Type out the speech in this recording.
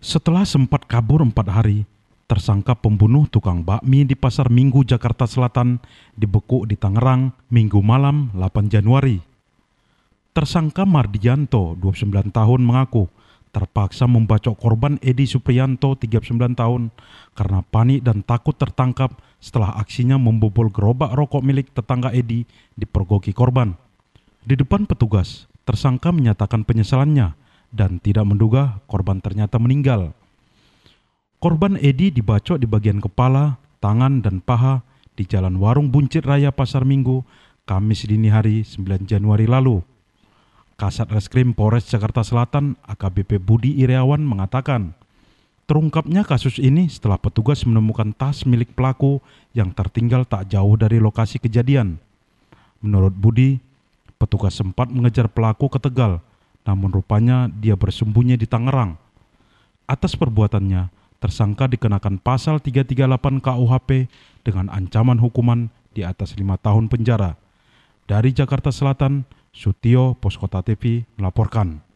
Setelah sempat kabur empat hari, tersangka pembunuh tukang bakmi di Pasar Minggu, Jakarta Selatan, dibekuk di Tangerang Minggu malam 8 Januari. Tersangka Mardianto, 29 tahun, mengaku terpaksa membacok korban Edi Suprianto 39 tahun, karena panik dan takut tertangkap setelah aksinya membobol gerobak rokok milik tetangga Edi pergoki korban. Di depan petugas, tersangka menyatakan penyesalannya dan tidak menduga korban ternyata meninggal. Korban Edi dibacok di bagian kepala, tangan, dan paha di Jalan Warung Buncit Raya Pasar Minggu, Kamis dini hari 9 Januari lalu. Kasat Reskrim Polres Jakarta Selatan AKBP Budi Iriawan mengatakan, terungkapnya kasus ini setelah petugas menemukan tas milik pelaku yang tertinggal tak jauh dari lokasi kejadian. Menurut Budi, petugas sempat mengejar pelaku ke Tegal, namun rupanya dia bersembunyi di Tangerang. Atas perbuatannya, tersangka dikenakan pasal 338 KUHP dengan ancaman hukuman di atas lima tahun penjara. Dari Jakarta Selatan, Sutio Poskota TV melaporkan.